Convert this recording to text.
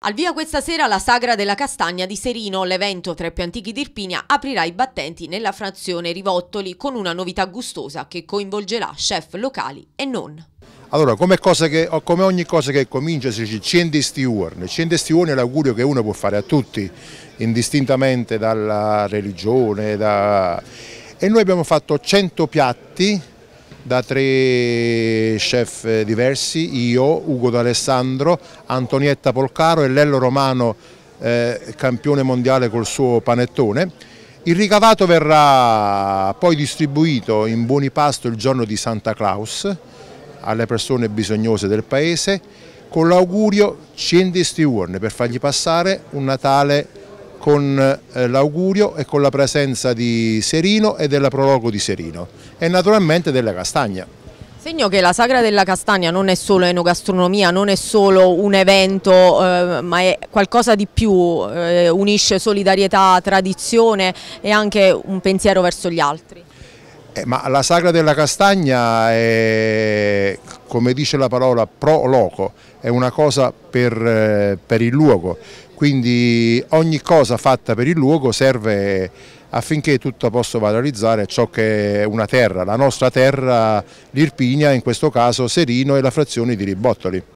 Al via questa sera la Sagra della Castagna di Serino, l'evento tra i più antichi d'Irpinia, aprirà i battenti nella frazione Rivottoli con una novità gustosa che coinvolgerà chef locali e non. Allora, come, che, come, ogni cosa che comincia si dice cende stiuorne. Cende stiuorne è l'augurio che uno può fare a tutti, indistintamente dalla religione. Da... E noi abbiamo fatto 100 piatti da tre chef diversi, io, Ugo D'Alessandro, Antonietta Polcaro e Lello Romano, eh, campione mondiale col suo panettone. Il ricavato verrà poi distribuito in buoni pasto il giorno di Santa Claus alle persone bisognose del paese con l'augurio Cindy sti per fargli passare un Natale con eh, l'augurio e con la presenza di Serino e della prologo di Serino e naturalmente della castagna. Segno che la Sagra della Castagna non è solo enogastronomia, non è solo un evento, eh, ma è qualcosa di più, eh, unisce solidarietà, tradizione e anche un pensiero verso gli altri. Eh, ma la sagra della castagna è, come dice la parola, pro loco, è una cosa per, eh, per il luogo, quindi ogni cosa fatta per il luogo serve affinché tutto possa valorizzare ciò che è una terra, la nostra terra, l'Irpinia, in questo caso Serino e la frazione di Ribottoli.